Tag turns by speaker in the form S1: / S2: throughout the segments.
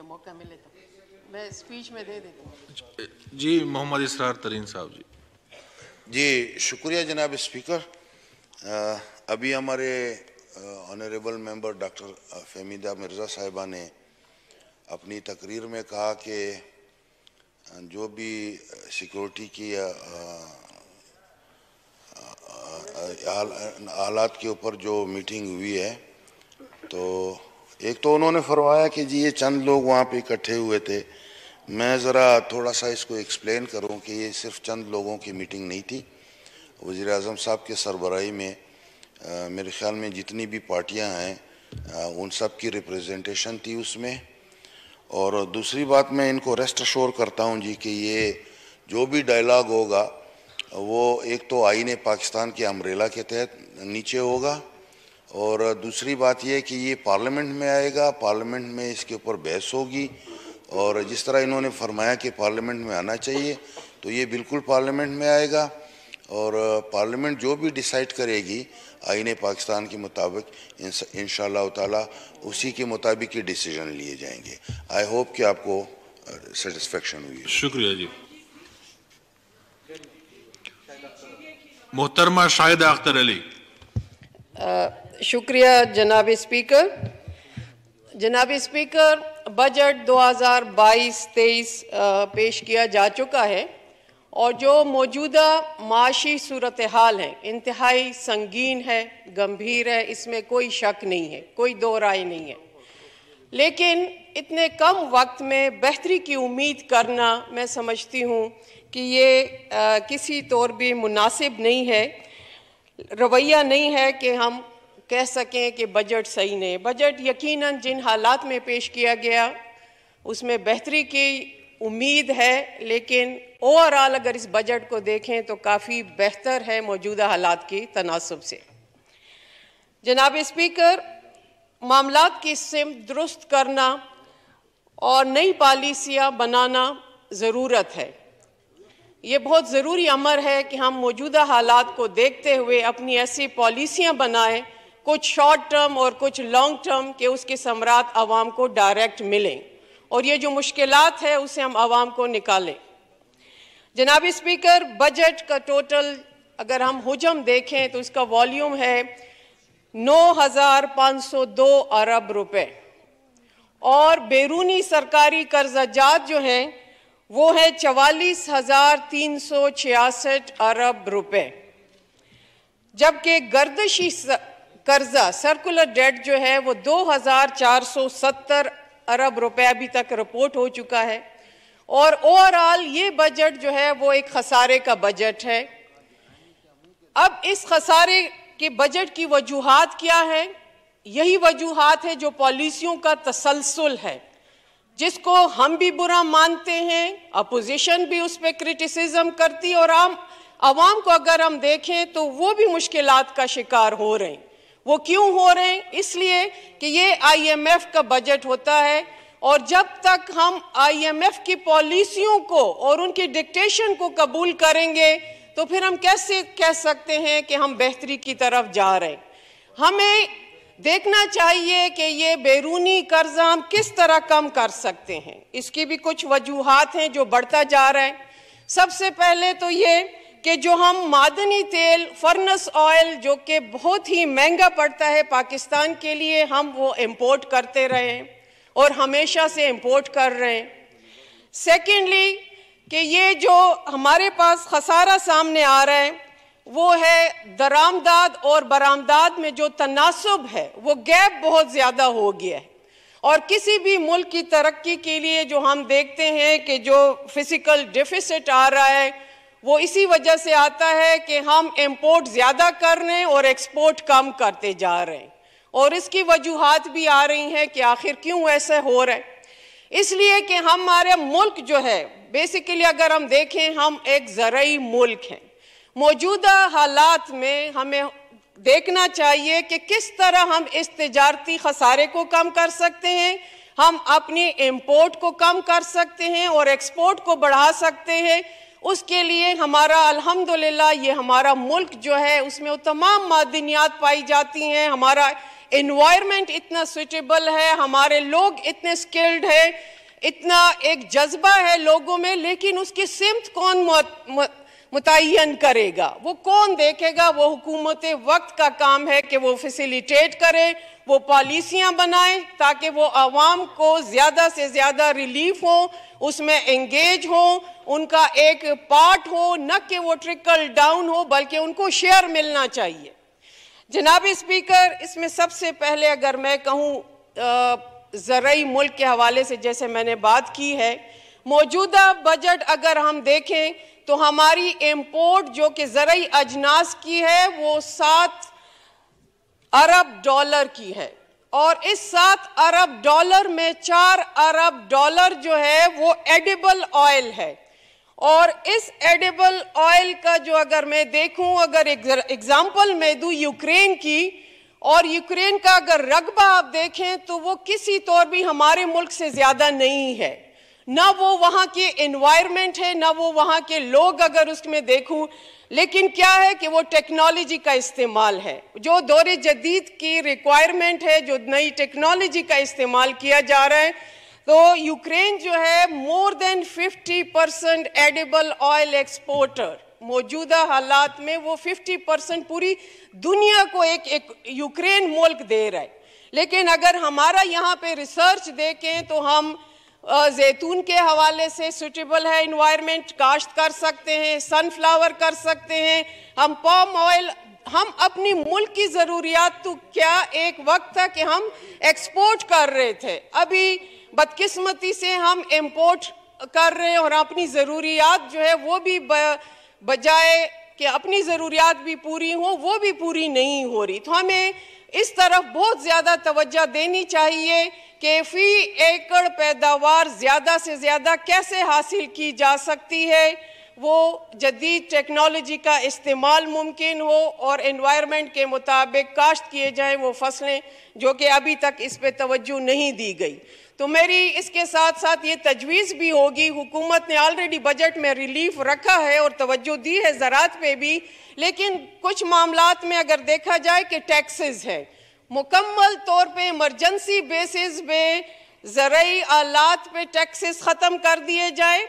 S1: जब मौका मिले तो मैं स्पीच में दे देती
S2: हूँ जी मोहम्मद इसरार तरीन साहब जी जी शुक्रिया जनाब स्पीकर अभी हमारे honourable member doctor Fahmida Mirza साहिबा ने अपनी तकरीर में कहा कि जो भी सिक्योरिटी की हालात के ऊपर जो मीटिंग हुई है तो एक तो उन्होंने फरमाया कि जी ये चंद लोग वहाँ पे इकट्ठे हुए थे मैं ज़रा थोड़ा सा इसको एक्सप्लेन करूँ कि ये सिर्फ चंद लोगों की मीटिंग नहीं थी वज़ी अजम साहब के सरबराही में आ, मेरे ख़्याल में जितनी भी पार्टियाँ हैं उन सब की रिप्रेजेंटेशन थी उसमें और दूसरी बात मैं इनको रेस्ट अशोर करता हूँ जी कि ये जो भी डायलाग होगा वो एक तो आईने पाकिस्तान के अमरेला के तहत नीचे होगा और दूसरी बात यह कि ये पार्लियामेंट में आएगा पार्लियामेंट में इसके ऊपर बहस होगी और जिस तरह इन्होंने फरमाया कि पार्लियामेंट में आना चाहिए तो ये बिल्कुल पार्लियामेंट में आएगा और पार्लियामेंट जो भी डिसाइड करेगी आइन पाकिस्तान के मुताबिक इन ताला उसी के मुताबिक ही डिसीजन लिए जाएंगे आई होप कि आपको सेटिस्फेक्शन uh, हुई शुक्रिया जी मोहतरमा शाहिद अख्तर अली
S1: uh, शुक्रिया जनाब स्पीकर जनाब स्पीकर बजट 2022-23 पेश किया जा चुका है और जो मौजूदा माशी सूरत हाल है इंतहाई संगीन है गंभीर है इसमें कोई शक नहीं है कोई दो राय नहीं है लेकिन इतने कम वक्त में बेहतरी की उम्मीद करना मैं समझती हूँ कि ये आ, किसी तौर भी मुनासिब नहीं है रवैया नहीं है कि हम कह सकें कि बजट सही नहीं बजट यकीनन जिन हालात में पेश किया गया उसमें बेहतरी की उम्मीद है लेकिन ओवरऑल अगर इस बजट को देखें तो काफ़ी बेहतर है मौजूदा हालात की तनासब से जनाब स्पीकर मामला की सिम दुरुस्त करना और नई पॉलिसियाँ बनाना ज़रूरत है ये बहुत ज़रूरी अमर है कि हम मौजूदा हालात को देखते हुए अपनी ऐसी पॉलिसियाँ बनाएं कुछ शॉर्ट टर्म और कुछ लॉन्ग टर्म के उसके सम्राट आवाम को डायरेक्ट मिलें और ये जो मुश्किल है उसे हम आवाम को निकालें जनाबी स्पीकर बजट का टोटल अगर हम हजम देखें तो इसका वॉल्यूम है 9,502 अरब रुपए और बैरूनी सरकारी कर्जाजात जो हैं वो है चवालीस अरब रुपए जबकि गर्दशी कर्जा सर्कुलर डेट जो है वो 2470 अरब रुपए अभी तक रिपोर्ट हो चुका है और ओवरऑल ये बजट जो है वो एक खसारे का बजट है अब इस खसारे के बजट की वजूहत क्या है यही वजूहत है जो पॉलिसियों का तसलसल है जिसको हम भी बुरा मानते हैं अपोजिशन भी उस पर क्रिटिसिज्म करती और आम आवाम को अगर हम देखें तो वो भी मुश्किल का शिकार हो रहे हैं वो क्यों हो रहे हैं इसलिए कि ये आईएमएफ का बजट होता है और जब तक हम आईएमएफ की पॉलिसियों को और उनकी डिक्टेशन को कबूल करेंगे तो फिर हम कैसे कह सकते हैं कि हम बेहतरी की तरफ जा रहे हैं हमें देखना चाहिए कि ये बैरूनी कर्ज हम किस तरह कम कर सकते हैं इसकी भी कुछ वजूहत हैं जो बढ़ता जा रहा है सबसे पहले तो ये कि जो हम मादनी तेल फर्नस ऑयल जो कि बहुत ही महंगा पड़ता है पाकिस्तान के लिए हम वो इम्पोर्ट करते रहे और हमेशा से इम्पोर्ट कर रहे हैं सेकेंडली कि ये जो हमारे पास खसारा सामने आ रहा है वो है दरामदाद और बरामदाद में जो तनासब है वो गैप बहुत ज़्यादा हो गया है और किसी भी मुल्क की तरक्की के लिए जो हम देखते हैं कि जो फिज़िकल डिफिसिट आ रहा है वो इसी वजह से आता है कि हम इम्पोर्ट ज़्यादा कर रहे हैं और एक्सपोर्ट कम करते जा रहे हैं और इसकी वजूहत भी आ रही हैं कि आखिर क्यों ऐसे हो रहे हैं इसलिए कि हमारे मुल्क जो है बेसिकली अगर हम देखें हम एक ज़रूरी मुल्क हैं मौजूदा हालात में हमें देखना चाहिए कि किस तरह हम इस तजारती खसारे को कम कर सकते हैं हम अपने इम्पोर्ट को कम कर सकते हैं और एक्सपोर्ट को बढ़ा सकते हैं उसके लिए हमारा अल्हम्दुलिल्लाह ये हमारा मुल्क जो है उसमें वो तमाम मादनियात पाई जाती हैं हमारा इन्वायरमेंट इतना सुटेबल है हमारे लोग इतने स्किल्ड हैं इतना एक जज्बा है लोगों में लेकिन उसकी सिमत कौन मुतन करेगा वो कौन देखेगा वो हुकूमत वक्त का काम है कि वो फैसिलिटेट करे वो पॉलिसियाँ बनाए ताकि वो आवाम को ज़्यादा से ज़्यादा रिलीफ हो उसमें एंगेज हो उनका एक पार्ट हो न कि वो ट्रिकल डाउन हो बल्कि उनको शेयर मिलना चाहिए जनाब स्पीकर इसमें सबसे पहले अगर मैं कहूँ ज़रूरी मुल्क के हवाले से जैसे मैंने बात की है मौजूदा बजट अगर हम देखें तो हमारी इम्पोर्ट जो कि ज़रूरी अजनास की है वो सात अरब डॉलर की है और इस सात अरब डॉलर में चार अरब डॉलर जो है वो एडिबल ऑयल है और इस एडिबल ऑयल का जो अगर मैं देखूं अगर एग्जांपल मैं दूं यूक्रेन की और यूक्रेन का अगर रकबा आप देखें तो वो किसी तौर भी हमारे मुल्क से ज़्यादा नहीं है ना वो वहाँ के इन्वायरमेंट है ना वो वहाँ के लोग अगर उसमें देखूं लेकिन क्या है कि वो टेक्नोलॉजी का इस्तेमाल है जो दौरे जदीद की रिक्वायरमेंट है जो नई टेक्नोलॉजी का इस्तेमाल किया जा रहा है तो यूक्रेन जो है more than 50 percent edible oil exporter मौजूदा हालात में वो 50 परसेंट पूरी दुनिया को एक, एक यूक्रेन मुल्क दे रहा है लेकिन अगर हमारा यहाँ पे रिसर्च देखें तो हम जैतून के हवाले से सुटेबल है इन्वायरमेंट काश्त कर सकते हैं सनफ्लावर कर सकते हैं हम पॉम ऑयल हम अपनी मुल्क की ज़रूरियात तो क्या एक वक्त था कि हम एक्सपोर्ट कर रहे थे अभी बदकिस्मती से हम इम्पोर्ट कर रहे हैं और अपनी ज़रूरियात जो है वो भी बजाय कि अपनी ज़रूरियात भी पूरी हो वो भी पूरी नहीं हो रही तो हमें इस तरफ बहुत ज़्यादा तोज्जा देनी चाहिए कि फ़ी एकड़ पैदावार ज़्यादा से ज़्यादा कैसे हासिल की जा सकती है वो जदीद टेक्नोलॉजी का इस्तेमाल मुमकिन हो और इन्वायरमेंट के मुताबिक काश्त किए जाएँ वो फसलें जो कि अभी तक इस पर तोज्जो नहीं दी गई तो मेरी इसके साथ साथ ये तजवीज़ भी होगी हुकूमत ने ऑलरेडी बजट में रिलीफ रखा है और तवज्जो दी है ज़रात पे भी लेकिन कुछ मामला में अगर देखा जाए कि टैक्सेस है मुकम्मल तौर पे इमरजेंसी बेसिस पे ज़रूरी आलात पे टैक्सेस ख़त्म कर दिए जाए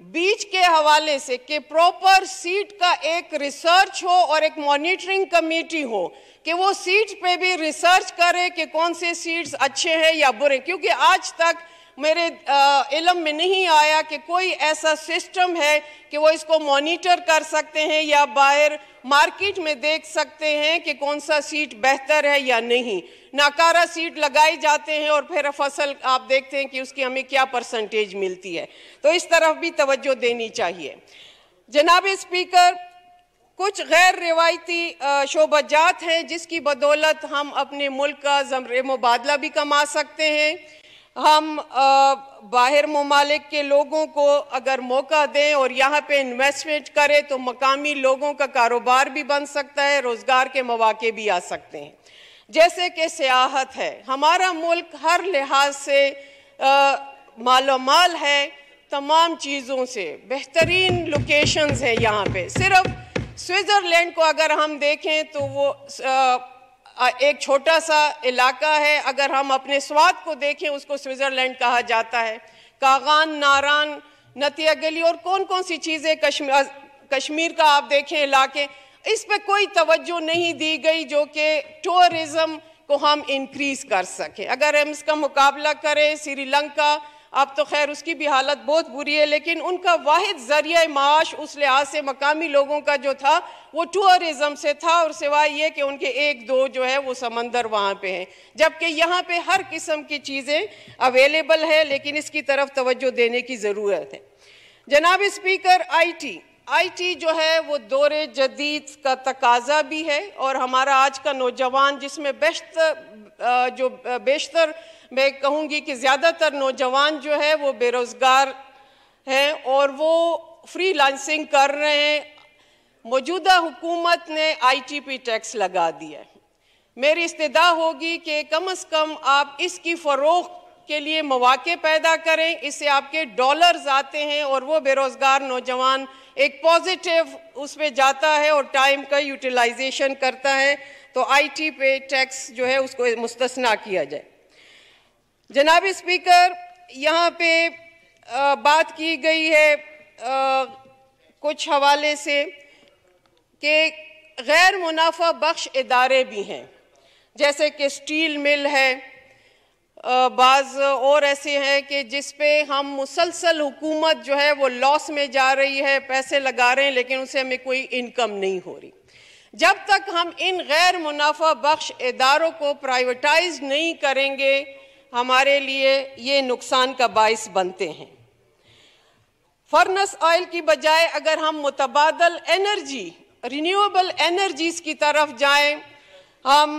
S1: बीच के हवाले से कि प्रॉपर सीट का एक रिसर्च हो और एक मॉनिटरिंग कमेटी हो कि वो सीट पे भी रिसर्च करे कि कौन से सीट्स अच्छे हैं या बुरे क्योंकि आज तक मेरे इलम में नहीं आया कि कोई ऐसा सिस्टम है कि वो इसको मॉनिटर कर सकते हैं या बाहर मार्केट में देख सकते हैं कि कौन सा सीट बेहतर है या नहीं नाकारा सीट लगाए जाते हैं और फिर फसल आप देखते हैं कि उसकी हमें क्या परसेंटेज मिलती है तो इस तरफ भी तवज्जो देनी चाहिए जनाब स्पीकर कुछ गैर रिवायती शोबजात हैं जिसकी बदौलत हम अपने मुल्क का जमरे मुबादला भी कमा सकते हैं हम बाहर ममालिक के लोगों को अगर मौका दें और यहाँ पे इन्वेस्टमेंट करें तो मकामी लोगों का कारोबार भी बन सकता है रोज़गार के मौाक़े भी आ सकते हैं जैसे कि सियाहत है हमारा मुल्क हर लिहाज से मालोमाल है तमाम चीज़ों से बेहतरीन लोकेशंस हैं यहाँ पे सिर्फ स्विट्ज़रलैंड को अगर हम देखें तो वो आ, एक छोटा सा इलाका है अगर हम अपने स्वाद को देखें उसको स्विट्ज़रलैंड कहा जाता है कागान नारान नतिया गली और कौन कौन सी चीज़ें कश्मीर कश्मीर का आप देखें इलाके इस पर कोई तवज्जो नहीं दी गई जो कि टूरिज़म को हम इंक्रीज़ कर सकें अगर हम इसका मुकाबला करें श्रीलंका अब तो खैर उसकी भी हालत बहुत बुरी है लेकिन उनका वाद ज़रिया माश उस लिहाज से मकामी लोगों का जो था वो टूरिज़म से था और सिवाय ये कि उनके एक दो जो है वो समंदर वहाँ पे हैं जबकि यहाँ पे हर किस्म की चीज़ें अवेलेबल है लेकिन इसकी तरफ तवज्जो देने की ज़रूरत है जनाब स्पीकर आईटी आईटी जो है वो दौर जदीद का तकाजा भी है और हमारा आज का नौजवान जिसमें बेशतर जो बेशतर मैं कहूँगी कि ज़्यादातर नौजवान जो है वो बेरोज़गार हैं और वो फ्री लांसिंग कर रहे हैं मौजूदा हुकूमत ने आईटीपी टैक्स लगा दिया है मेरी इस्तः होगी कि कम अज़ कम आप इसकी फ़रोख के लिए मौाक पैदा करें इससे आपके डॉलर्स आते हैं और वो बेरोज़गार नौजवान एक पॉजिटिव उसमें जाता है और टाइम का यूटिलाइजेशन करता है तो आईटी पे टैक्स जो है उसको मुस्तना किया जाए जनाब स्पीकर यहाँ पे आ, बात की गई है आ, कुछ हवाले से कि गैर मुनाफा बख्श इदारे भी हैं जैसे कि स्टील मिल है बाज़ और ऐसे हैं कि जिस पे हम मुसलसल हुकूमत जो है वो लॉस में जा रही है पैसे लगा रहे हैं लेकिन उसे हमें कोई इनकम नहीं हो रही जब तक हम इन गैर मुनाफा बख्श इदारों को प्राइवेटाइज नहीं करेंगे हमारे लिए ये नुकसान का बायस बनते हैं फर्नस ऑयल की बजाय अगर हम मुतबादल एनर्जी रिन्यूएबल एनर्जीज की तरफ जाएं हम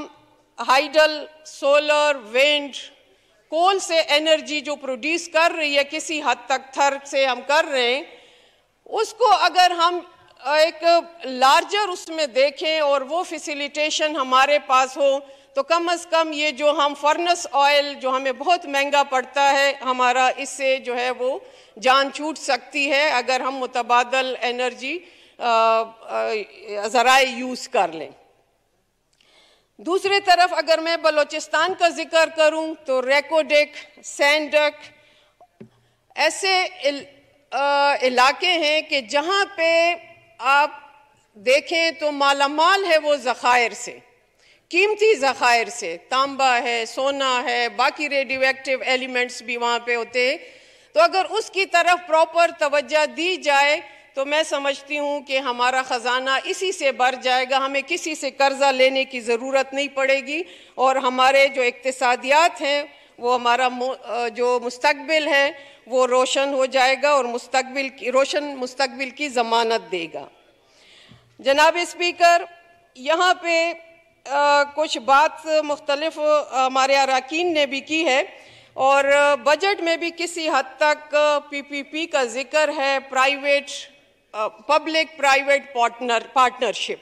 S1: हाइडल सोलर विंड कोल से एनर्जी जो प्रोड्यूस कर रही है किसी हद तक थर से हम कर रहे हैं उसको अगर हम एक लार्जर उसमें देखें और वो फैसिलिटेशन हमारे पास हो तो कम अज़ कम ये जो हम फर्नस ऑयल जो हमें बहुत महंगा पड़ता है हमारा इससे जो है वो जान छूट सकती है अगर हम मुतबादल एनर्जी ज़रा यूज़ कर लें दूसरी तरफ अगर मैं बलोचिस्तान का जिक्र करूं तो रेकोडेक सैंडक ऐसे इल, आ, इलाके हैं कि जहां पे आप देखें तो मालामाल है वो ज़खायर से कीमती ज़खायर से तांबा है सोना है बाकी रेडियो एक्टिव एलिमेंट्स भी वहाँ पे होते हैं तो अगर उसकी तरफ प्रॉपर तवज्जा दी जाए तो मैं समझती हूँ कि हमारा ख़जाना इसी से भर जाएगा हमें किसी से कर्ज़ा लेने की ज़रूरत नहीं पड़ेगी और हमारे जो इकतसादियात हैं वो हमारा जो मुस्तबिल है वो रोशन हो जाएगा और मुस्तबिल की रोशन मुस्तबिल की ज़मानत देगा जनाब स्पीकर यहाँ पे आ, कुछ बात मुख्तलफ हमारे अरकान ने भी की है और बजट में भी किसी हद तक पीपीपी का जिक्र है private public private partner partnership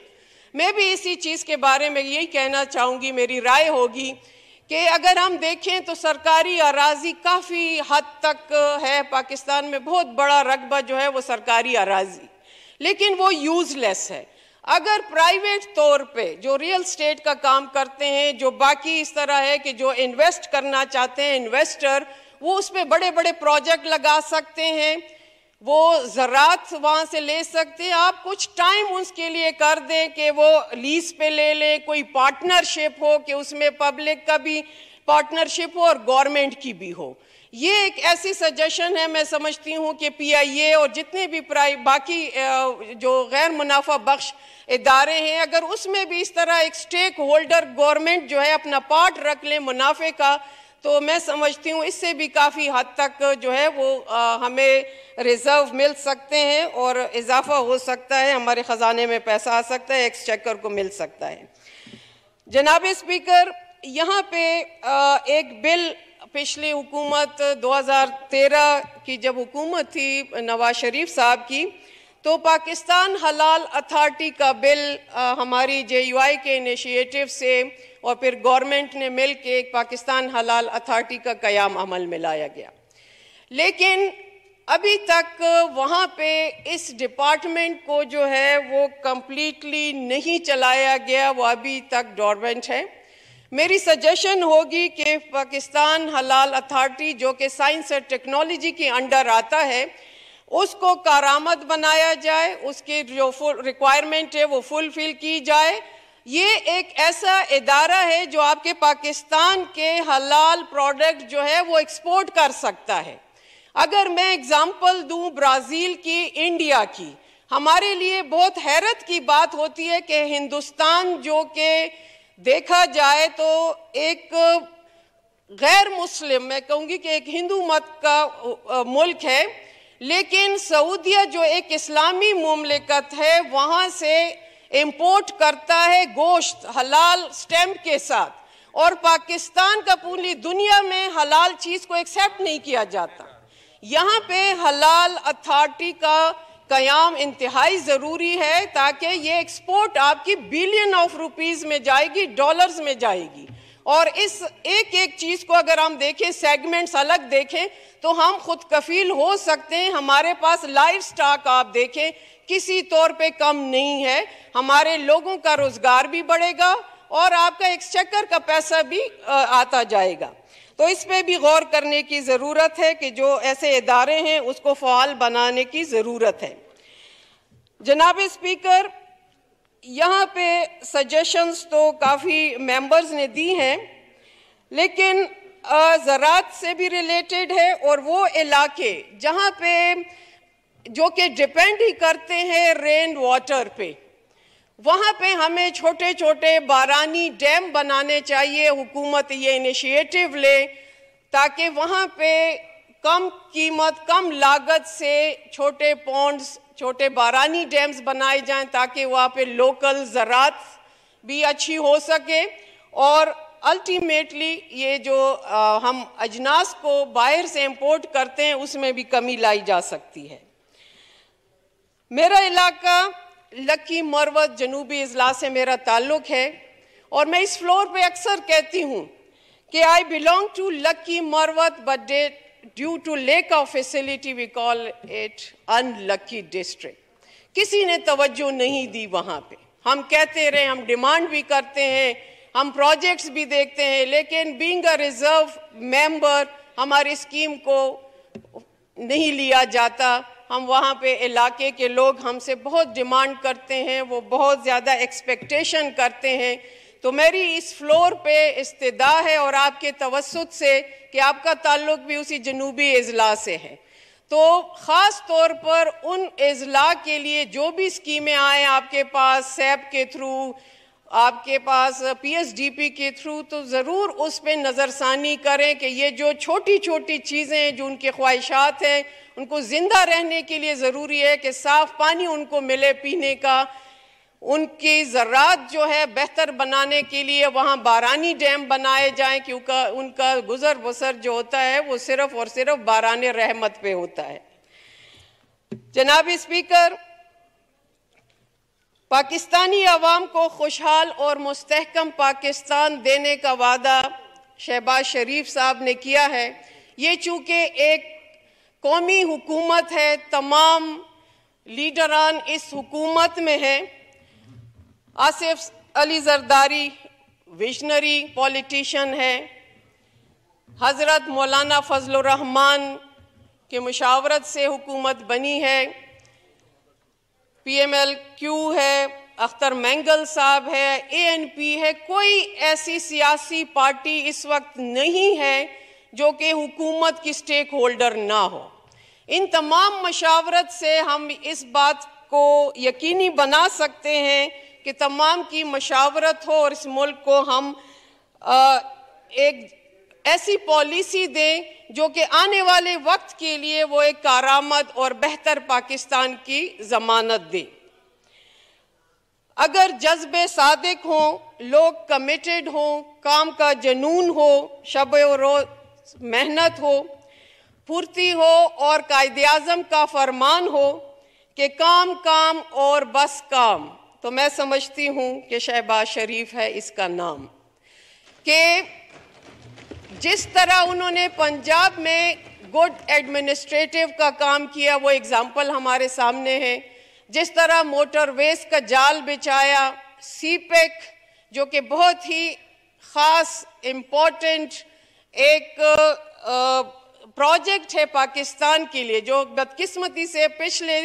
S1: मैं भी इसी चीज़ के बारे में यही कहना चाहूँगी मेरी राय होगी कि अगर हम देखें तो सरकारी अराजी काफ़ी हद तक है पाकिस्तान में बहुत बड़ा रकबा जो है वो सरकारी अराजी लेकिन वो यूज़लेस है अगर प्राइवेट तौर पे जो रियल स्टेट का काम करते हैं जो बाकी इस तरह है कि जो इन्वेस्ट करना चाहते हैं इन्वेस्टर वो उस पर बड़े बड़े प्रोजेक्ट लगा सकते हैं वो ज़रात वहाँ से ले सकते हैं आप कुछ टाइम उसके लिए कर दें कि वो लीज पे ले लें कोई पार्टनरशिप हो कि उसमें पब्लिक का भी पार्टनरशिप हो और गवर्नमेंट की भी हो ये एक ऐसी सजेशन है मैं समझती हूँ कि पीआईए और जितने भी प्राइ बाकी जो गैर मुनाफा बख्श इदारे हैं अगर उसमें भी इस तरह एक स्टेक होल्डर गवर्नमेंट जो है अपना पार्ट रख लें मुनाफे का तो मैं समझती हूँ इससे भी काफ़ी हद तक जो है वो आ, हमें रिज़र्व मिल सकते हैं और इजाफा हो सकता है हमारे ख़जाने में पैसा आ सकता है एक्सचेकर को मिल सकता है जनाब स्पीकर यहाँ पे आ, एक बिल पिछली हुकूमत 2013 की जब हुकूमत थी नवाज शरीफ साहब की तो पाकिस्तान हलाल अथॉरिटी का बिल आ, हमारी जे के इनिशिएटिव से और फिर गवर्नमेंट ने मिल के पाकिस्तान हलाल अथॉरिटी का कयाम अमल में लाया गया लेकिन अभी तक वहाँ पे इस डिपार्टमेंट को जो है वो कम्प्लीटली नहीं चलाया गया वो अभी तक डॉर्मेंट है मेरी सजेशन होगी कि पाकिस्तान हलाल अथॉरिटी जो कि साइंस और टेक्नोलॉजी के अंडर आता है उसको कारामद बनाया जाए उसकी जो रिक्वायरमेंट है वो फुलफिल की जाए ये एक ऐसा इदारा है जो आपके पाकिस्तान के हलाल प्रोडक्ट जो है वो एक्सपोर्ट कर सकता है अगर मैं एग्जांपल दूं ब्राज़ील की इंडिया की हमारे लिए बहुत हैरत की बात होती है कि हिंदुस्तान जो कि देखा जाए तो एक गैर मुस्लिम मैं कहूँगी कि एक हिंदू मत का मुल्क है लेकिन सऊदिया जो एक इस्लामी ममलिकत है वहाँ से इम्पोर्ट करता है गोश्त हलाल स्टैम्प के साथ और पाकिस्तान का पूरी दुनिया में हलाल चीज़ को एक्सेप्ट नहीं किया जाता यहाँ पे हलाल अथॉरिटी का कयाम इंतहाई ज़रूरी है ताकि ये एक्सपोर्ट आपकी बिलियन ऑफ रुपीज़ में जाएगी डॉलर्स में जाएगी और इस एक एक चीज़ को अगर हम देखें सेगमेंट्स अलग देखें तो हम खुद कफील हो सकते हैं हमारे पास लाइफ स्टॉक आप देखें किसी तौर पे कम नहीं है हमारे लोगों का रोज़गार भी बढ़ेगा और आपका एक्सचेकर का पैसा भी आता जाएगा तो इस पर भी गौर करने की ज़रूरत है कि जो ऐसे इदारे हैं उसको फ़ाल बनाने की ज़रूरत है जनाब स्पीकर यहाँ पे सजेशंस तो काफ़ी मेंबर्स ने दी हैं लेकिन ज़रात से भी रिलेटेड है और वो इलाके जहाँ पे जो कि डिपेंड ही करते हैं रेन वाटर पे वहाँ पे हमें छोटे छोटे बारानी डैम बनाने चाहिए हुकूमत ये इनिशिएटिव ले ताकि वहाँ पे कम कीमत कम लागत से छोटे पॉन्ड्स छोटे बारानी डैम्स बनाए जाएं ताकि वहाँ पे लोकल ज़रात भी अच्छी हो सके और अल्टीमेटली ये जो आ, हम अजनास को बाहर से इंपोर्ट करते हैं उसमें भी कमी लाई जा सकती है मेरा इलाका लकी मरवत जनूबी अजला से मेरा ताल्लुक़ है और मैं इस फ्लोर पे अक्सर कहती हूँ कि I belong to Lakki Marwat but that due to lack of facility we call it unlucky district किसी ने तवज्जो नहीं दी वहां पे हम कहते रहे हम डिमांड भी करते हैं हम प्रोजेक्ट्स भी देखते हैं लेकिन बींग अ रिजर्व मेंबर हमारी स्कीम को नहीं लिया जाता हम वहाँ पे इलाके के लोग हमसे बहुत डिमांड करते हैं वो बहुत ज़्यादा एक्सपेक्टेशन करते हैं तो मेरी इस फ्लोर पे इस्तदा है और आपके तवसत से कि आपका ताल्लुक भी उसी जनूबी अजला से है तो ख़ास तौर पर उन अजला के लिए जो भी स्कीमें आए आपके पास सैप के थ्रू आपके पास पीएसडीपी के थ्रू तो ज़रूर उस पर नज़रसानी करें कि ये जो छोटी छोटी चीज़ें जो उनके ख्वाहिशात हैं उनको ज़िंदा रहने के लिए ज़रूरी है कि साफ़ पानी उनको मिले पीने का उनकी ज़रात जो है बेहतर बनाने के लिए वहाँ बारानी डैम बनाए जाएं क्योंकि उनका गुज़र बसर जो होता है वो सिर्फ और सिर्फ बारान रहमत पे होता है जनाब स्पीकर पाकिस्तानी आवाम को खुशहाल और मुस्तकम पाकिस्तान देने का वादा शहबाज शरीफ साहब ने किया है ये चूँकि एक कौमी हुकूमत है तमाम लीडरान इस हुकूमत में हैं आसिफ अली जरदारी विजनरी पॉलिटिशियन है हज़रत मौलाना फजलरहमान के मशावरत से हुकूमत बनी है पी एम एल क्यू है अख्तर मैंगल साहब है ए एन पी है कोई ऐसी सियासी पार्टी इस वक्त नहीं है जो कि हुकूमत की स्टेक होल्डर ना हो इन तमाम मशावरत से हम इस बात को यकीनी बना सकते हैं कि तमाम की मशावरत हो और इस मुल्क को हम आ, एक ऐसी पॉलिसी दें जो कि आने वाले वक्त के लिए वो एक कारामद और बेहतर पाकिस्तान की जमानत दें अगर जज्ब सादक हों लोग कमिटेड हों काम का जनून हो शब रोज़ मेहनत हो फुर्ती हो और कायद अजम का फरमान हो कि काम काम और बस काम तो मैं समझती हूँ कि शहबाज शरीफ है इसका नाम कि जिस तरह उन्होंने पंजाब में गुड एडमिनिस्ट्रेटिव का काम किया वो एग्ज़ाम्पल हमारे सामने है जिस तरह मोटरवेज का जाल बिछाया सीपेक जो कि बहुत ही ख़ास इम्पोर्टेंट एक प्रोजेक्ट है पाकिस्तान के लिए जो बदकिस्मती से पिछले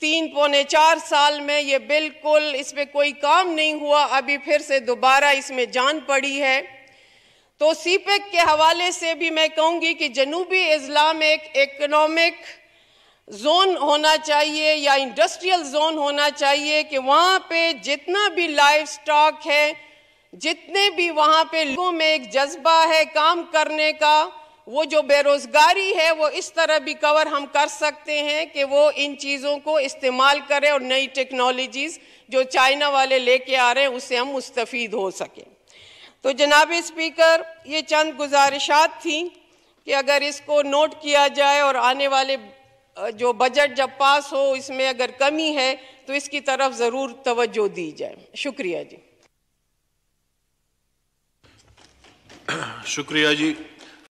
S1: तीन पौने चार साल में ये बिल्कुल इसमें कोई काम नहीं हुआ अभी फिर से दोबारा इसमें जान पड़ी है तो सीपेक e के हवाले से भी मैं कहूँगी कि जनूबी अजला में एक इकनॉमिक जोन होना चाहिए या इंडस्ट्रियल जोन होना चाहिए कि वहाँ पे जितना भी लाइफ स्टॉक है जितने भी वहाँ पे लोगों में एक जज्बा है काम करने का वो जो बेरोज़गारी है वो इस तरह भी कवर हम कर सकते हैं कि वो इन चीज़ों को इस्तेमाल करें और नई टेक्नोलॉजीज़ जो चाइना वाले लेके आ रहे हैं उससे हम मुस्तफ़ हो सकें तो जनाब स्पीकर ये चंद गुजारिशात थी कि अगर इसको नोट किया जाए और आने वाले जो बजट जब पास हो इसमें अगर कमी है तो इसकी तरफ ज़रूर तवज्जो दी जाए शुक्रिया जी
S2: शुक्रिया जी